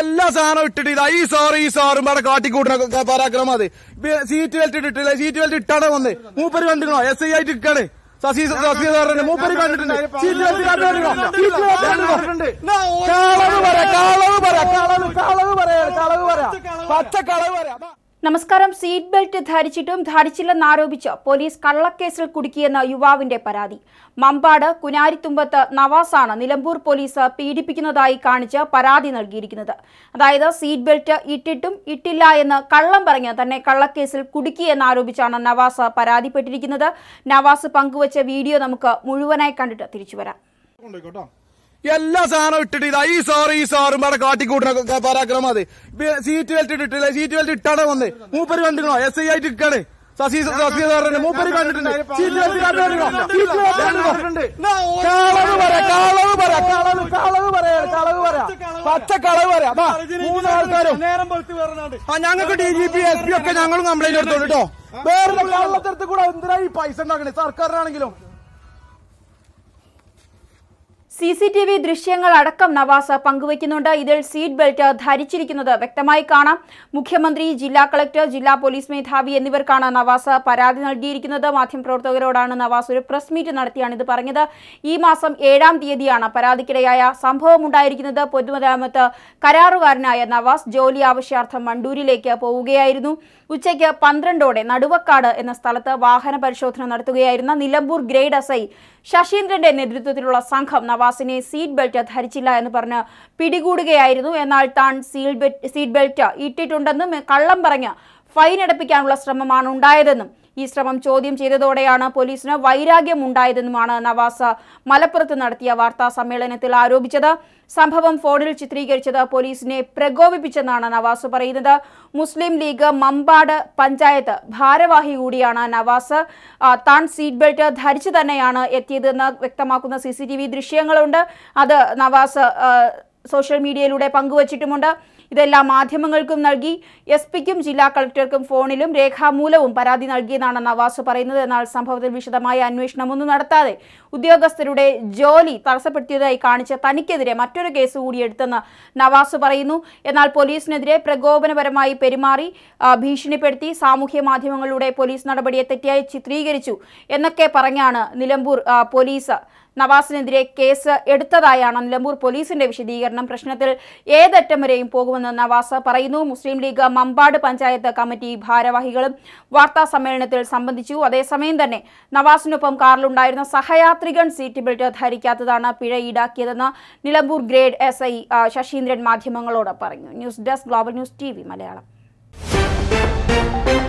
എല്ലാ സാധനവും ഇട്ടിട്ട് ഇതാ ഈ സാറ് ഈ സാറും അവിടെ കാട്ടിക്കൂട്ടണ പരാക്രമം അത് സീറ്റ് ബെൽറ്റ് ഇട്ടിട്ടില്ല സീറ്റ് ബെൽറ്റ് ഇട്ടാണ് വന്ന് മൂപ്പര് കണ്ടിരുന്നോ എസ് ഐ ആയിട്ട് ഇരിക്കാണ് ശശി ശശി സാറിന്റെ മൂപ്പര് കണ്ടിട്ടുണ്ട് സീറ്റ് ബെൽറ്റ് കളവ് പറയാ കളവ് പറയാ കളവ് പറയാ കളവ് പറയാ പച്ച കളവ് പറയാ നമസ്കാരം സീറ്റ് ബെൽറ്റ് ധരിച്ചിട്ടും ആരോപിച്ച് പോലീസ് കള്ളക്കേസിൽ കുടുക്കിയെന്ന യുവാവിന്റെ പരാതി മമ്പാട് കുനാരിത്തുമ്പത്ത് നവാസാണ് നിലമ്പൂർ പോലീസ് പീഡിപ്പിക്കുന്നതായി കാണിച്ച് പരാതി നൽകിയിരിക്കുന്നത് അതായത് സീറ്റ് ബെൽറ്റ് ഇട്ടിട്ടും ഇട്ടില്ല എന്ന് കള്ളം പറഞ്ഞ് തന്നെ കള്ളക്കേസിൽ കുടുക്കിയെന്നാരോപിച്ചാണ് നവാസ് പരാതിപ്പെട്ടിരിക്കുന്നത് നവാസ് പങ്കുവച്ച വീഡിയോ നമുക്ക് മുഴുവനായി കണ്ടിട്ട് തിരിച്ചുവരാം എല്ലാ സാധനം ഇട്ടിട്ട് ഇതാ ഈ സാറ് ഈ സാറും അവിടെ കാട്ടിക്കൂട്ടണ പരാക്രമം അത് സീറ്റ് ബെൽറ്റ് ഇട്ടിട്ടില്ല സീറ്റ് ബെൽറ്റ് ഇട്ടാണ് വന്ന് മൂപ്പര് കണ്ടിക്കണോ എസ് ഐ ആയിട്ട് ഇരിക്കാണ് സസി സസി സീറ്റ് പറയാ പറയാ പച്ച കളവ് പറയാ ഞങ്ങൾക്ക് D G P S P ഒക്കെ ഞങ്ങളും കംപ്ലൈന്റ് എടുത്തോളൂ കേട്ടോ വേറെ കള്ളത്തരത്തിൽ കൂടെ എന്തിനാ ഈ പൈസ ഉണ്ടാക്കണേ സർക്കാരിനാണെങ്കിലും സി സി ടി വി ദൃശ്യങ്ങൾ അടക്കം നവാസ പങ്കുവയ്ക്കുന്നുണ്ട് ഇതിൽ സീറ്റ് ബെൽറ്റ് ധരിച്ചിരിക്കുന്നത് വ്യക്തമായി കാണാം മുഖ്യമന്ത്രി ജില്ലാ കളക്ടർ ജില്ലാ പോലീസ് മേധാവി എന്നിവർക്കാണ് നവാസ് പരാതി നൽകിയിരിക്കുന്നത് മാധ്യമപ്രവർത്തകരോടാണ് നവാസ് ഒരു പ്രസ് മീറ്റ് നടത്തിയാണ് ഇത് പറഞ്ഞത് ഈ മാസം ഏഴാം തീയതിയാണ് പരാതിക്കിടയായ സംഭവമുണ്ടായിരിക്കുന്നത് പൊതുമരാമത്ത് കരാറുകാരനായ നവാസ് ജോലി ആവശ്യാർത്ഥം മണ്ടൂരിലേക്ക് പോവുകയായിരുന്നു ഉച്ചയ്ക്ക് പന്ത്രണ്ടോടെ നടുവക്കാട് എന്ന സ്ഥലത്ത് വാഹന പരിശോധന നടത്തുകയായിരുന്ന നിലമ്പൂർ ഗ്രേഡ് എസ് ഐ ശശീന്ദ്രന്റെ നേതൃത്വത്തിലുള്ള സംഘം നവാസ് ഷാനവാസിനെ സീറ്റ് ബെൽറ്റ് ധരിച്ചില്ല എന്ന് പറഞ്ഞ് പിടികൂടുകയായിരുന്നു എന്നാൽ താൻ സീറ്റ് ബെൽറ്റ് ഇട്ടിട്ടുണ്ടെന്നും കള്ളം പറഞ്ഞ് ഫൈൻ അടപ്പിക്കാനുള്ള ശ്രമമാണ് ഉണ്ടായതെന്നും ഈ ശ്രമം ചോദ്യം ചെയ്തതോടെയാണ് പോലീസിന് വൈരാഗ്യമുണ്ടായതെന്നുമാണ് നവാസ് മലപ്പുറത്ത് നടത്തിയ വാർത്താ സമ്മേളനത്തിൽ ആരോപിച്ചത് സംഭവം ഫോണിൽ ചിത്രീകരിച്ചത് പോലീസിനെ പ്രകോപിപ്പിച്ചെന്നാണ് നവാസ് പറയുന്നത് മുസ്ലിം ലീഗ് മമ്പാട് പഞ്ചായത്ത് ഭാരവാഹി കൂടിയാണ് നവാസ് താൻ സീറ്റ് ബെൽറ്റ് ധരിച്ചു തന്നെയാണ് എത്തിയതെന്ന് വ്യക്തമാക്കുന്ന സി ദൃശ്യങ്ങളുണ്ട് അത് നവാസ് സോഷ്യൽ മീഡിയയിലൂടെ പങ്കുവച്ചിട്ടുമുണ്ട് ഇതെല്ലാം മാധ്യമങ്ങൾക്കും നൽകി എസ് പിക്കും ജില്ലാ കളക്ടർക്കും ഫോണിലും രേഖാമൂലവും പരാതി നൽകിയെന്നാണ് നവാസ് പറയുന്നത് എന്നാൽ സംഭവത്തിൽ വിശദമായ അന്വേഷണമൊന്നും നടത്താതെ ഉദ്യോഗസ്ഥരുടെ ജോലി തടസ്സപ്പെടുത്തിയതായി കാണിച്ച തനിക്കെതിരെ മറ്റൊരു കേസ് കൂടി എടുത്തെന്ന് നവാസ് പറയുന്നു എന്നാൽ പോലീസിനെതിരെ പ്രകോപനപരമായി പെരുമാറി ഭീഷണിപ്പെടുത്തി സാമൂഹ്യ മാധ്യമങ്ങളിലൂടെ പോലീസ് നടപടിയെ തെറ്റിയായി ചിത്രീകരിച്ചു എന്നൊക്കെ പറഞ്ഞാണ് നിലമ്പൂർ പോലീസ് നവാസിനെതിരെ കേസ് എടുത്തതായാണ് നിലമ്പൂർ പോലീസിന്റെ വിശദീകരണം പ്രശ്നത്തിൽ ഏതറ്റം വരെയും പോകുമെന്ന് നവാസ് പറയുന്നു മുസ്ലിം ലീഗ് മമ്പാട് പഞ്ചായത്ത് കമ്മിറ്റി ഭാരവാഹികളും വാർത്താ സമ്മേളനത്തിൽ സംബന്ധിച്ചു അതേസമയം തന്നെ നവാസിനൊപ്പം കാറിലുണ്ടായിരുന്ന സഹയാത്രികൻ സീറ്റ് ബെൽറ്റ് ധരിക്കാത്തതാണ് പിഴ ഈടാക്കിയതെന്ന് Nilambur grade S I Sasheendran മാധ്യമങ്ങളോട് പറഞ്ഞു news desk global news T Malayalam